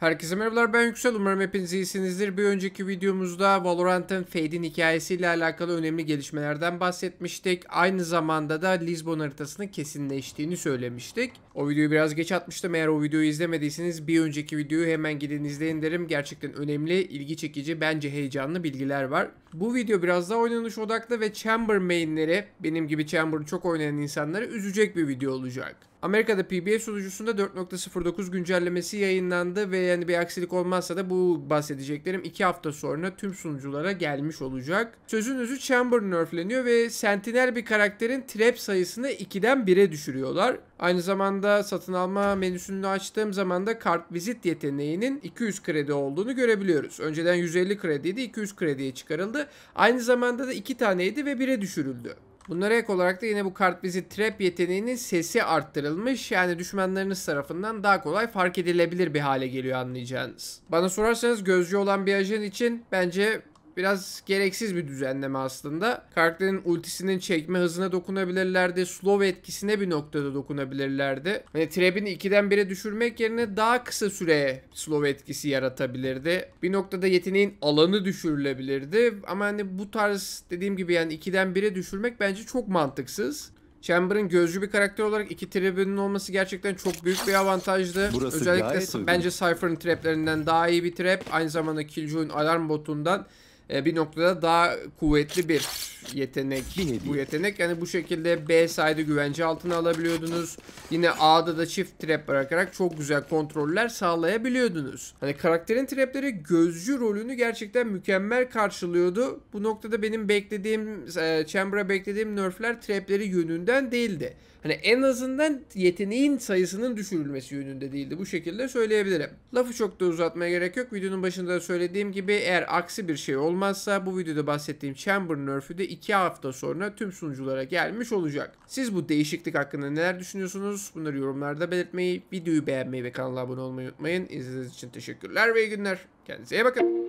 Herkese merhabalar ben Yüksel umarım hepiniz iyisinizdir. Bir önceki videomuzda Valorant'ın Fade'in hikayesiyle alakalı önemli gelişmelerden bahsetmiştik. Aynı zamanda da Lisbon haritasının kesinleştiğini söylemiştik. O videoyu biraz geç atmıştım eğer o videoyu izlemediyseniz bir önceki videoyu hemen gidin izleyin derim. Gerçekten önemli, ilgi çekici, bence heyecanlı bilgiler var. Bu video biraz daha oynanış odaklı ve Chamber mainleri benim gibi Chamber'ı çok oynayan insanları üzecek bir video olacak. Amerika'da PBA sunucusunda 4.09 güncellemesi yayınlandı ve yani bir aksilik olmazsa da bu bahsedeceklerim 2 hafta sonra tüm sunuculara gelmiş olacak. Sözün özü Chamber nerfleniyor ve Sentinel bir karakterin trap sayısını 2'den 1'e düşürüyorlar. Aynı zamanda satın alma menüsünü açtığım zaman da kart vizit yeteneğinin 200 kredi olduğunu görebiliyoruz. Önceden 150 krediydi 200 krediye çıkarıldı. Aynı zamanda da 2 taneydi ve 1'e düşürüldü. Bunlara ek olarak da yine bu kart bizi trap yeteneğinin sesi arttırılmış. Yani düşmanlarınız tarafından daha kolay fark edilebilir bir hale geliyor anlayacağınız. Bana sorarsanız gözcü olan bir ajan için bence Biraz gereksiz bir düzenleme aslında. Karakterin ultisinin çekme hızına dokunabilirlerdi. Slow etkisine bir noktada dokunabilirlerdi. Hani trap'ini 2'den 1'e düşürmek yerine daha kısa süreye slow etkisi yaratabilirdi. Bir noktada yeteneğin alanı düşürülebilirdi. Ama hani bu tarz dediğim gibi yani 2'den 1'e düşürmek bence çok mantıksız. Chamber'ın gözcü bir karakter olarak iki tribünün olması gerçekten çok büyük bir avantajdı. Burası Özellikle bence Cypher'ın traplerinden daha iyi bir trap. Aynı zamanda Killjoy'un alarm botundan e, bir noktada daha kuvvetli bir yetenek. Bu yetenek yani bu şekilde B side'ı güvence altına alabiliyordunuz. Yine A'da da çift trap bırakarak çok güzel kontroller sağlayabiliyordunuz. Hani karakterin trapleri gözcü rolünü gerçekten mükemmel karşılıyordu. Bu noktada benim beklediğim, e, Chamber'a beklediğim nerfler trapleri yönünden değildi. Hani en azından yeteneğin sayısının düşürülmesi yönünde değildi. Bu şekilde söyleyebilirim. Lafı çok da uzatmaya gerek yok. Videonun başında da söylediğim gibi eğer aksi bir şey olmazsa bu videoda bahsettiğim Chamber nerf'ü de 2 hafta sonra tüm sunuculara gelmiş olacak. Siz bu değişiklik hakkında neler düşünüyorsunuz? Bunları yorumlarda belirtmeyi, videoyu beğenmeyi ve kanala abone olmayı unutmayın. İzlediğiniz için teşekkürler ve iyi günler. Kendinize iyi bakın.